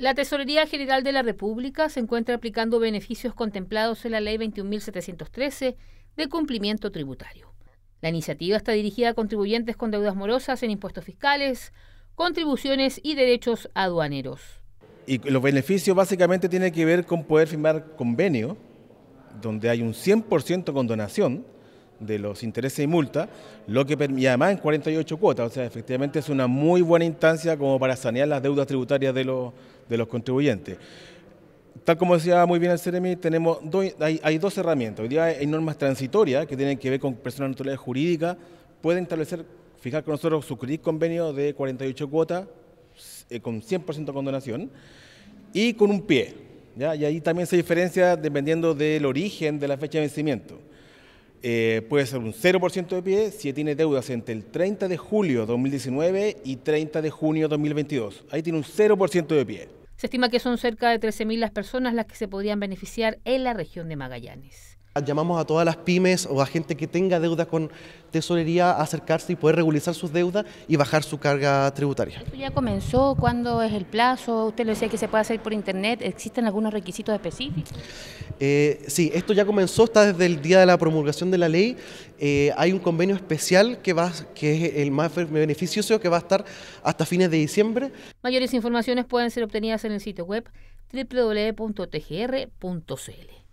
La Tesorería General de la República se encuentra aplicando beneficios contemplados en la Ley 21.713 de cumplimiento tributario. La iniciativa está dirigida a contribuyentes con deudas morosas en impuestos fiscales, contribuciones y derechos aduaneros. Y los beneficios básicamente tienen que ver con poder firmar convenio, donde hay un 100% con donación de los intereses y multas, lo que y además en 48 cuotas, o sea, efectivamente es una muy buena instancia como para sanear las deudas tributarias de los, de los contribuyentes. Tal como decía muy bien el CEREMI, tenemos dos hay, dos herramientas. Hoy día hay normas transitorias que tienen que ver con personas naturales jurídicas, pueden establecer, fijar con nosotros, suscribir convenio de 48 cuotas eh, con 100% condonación y con un pie. Y ahí también se diferencia dependiendo del origen de la fecha de vencimiento eh, puede ser un 0% de pie si tiene deudas entre el 30 de julio de 2019 y 30 de junio de 2022. Ahí tiene un 0% de pie. Se estima que son cerca de 13.000 las personas las que se podrían beneficiar en la región de Magallanes. Llamamos a todas las pymes o a gente que tenga deuda con tesorería a acercarse y poder regularizar sus deudas y bajar su carga tributaria. ¿Esto ya comenzó? ¿Cuándo es el plazo? Usted lo decía que se puede hacer por internet. ¿Existen algunos requisitos específicos? Eh, sí, esto ya comenzó, está desde el día de la promulgación de la ley. Eh, hay un convenio especial que, va, que es el más beneficioso que va a estar hasta fines de diciembre. Mayores informaciones pueden ser obtenidas en el sitio web www.tgr.cl.